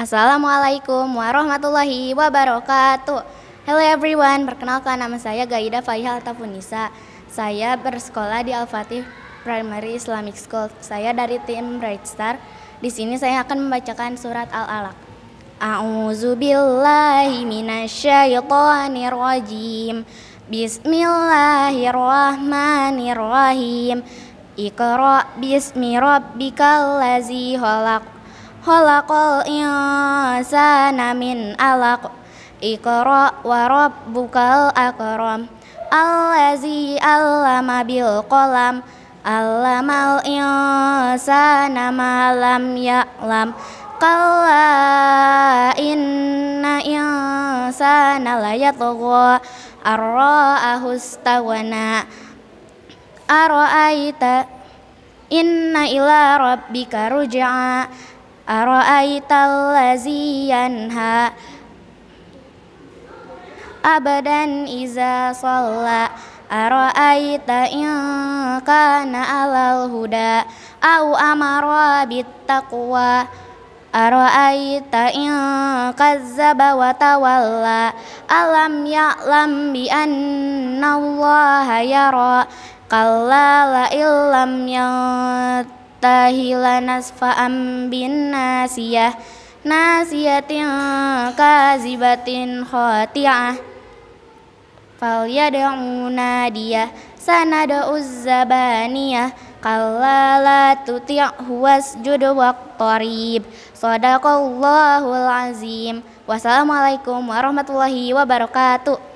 Assalamualaikum warahmatullahi wabarakatuh. Hello everyone, perkenalkan nama saya Gaida Faihal Tafunisa. Saya bersekolah di Al-Fatih Primary Islamic School. Saya dari tim Bright Star. Di sini saya akan membacakan surat Al-Alaq. A'udzu billahi minasyaitonir rajim. Bismillahirrahmanirrahim. Iqra bismi rabbikal ladzi khalaq khalaqal insana min alaq Iqra wa rabbukal akram Allazi allama bil qalam Allamal insana ma lam ya'lam Kalla inna insana layatgha Arra'ahu istawana Ara'aita inna ila rabbika ruj'a Ara'aital ladzi yanha abadan iza shalla Ara'aita in kana alal huda au amara bittaqwa Ara'aita in kazzaba wa tawalla alam ya'lam bi anna allaha yara kalla la illam yata tahilan asfa'am bin nasiyah nasiyatin kazibatin khati'ah fal yad'u nadiyah sanada uzzabaniyah kalla huas tuti'hu wasjud waqtarib sadaqallahul azim wassalamualaikum warahmatullahi wabarakatuh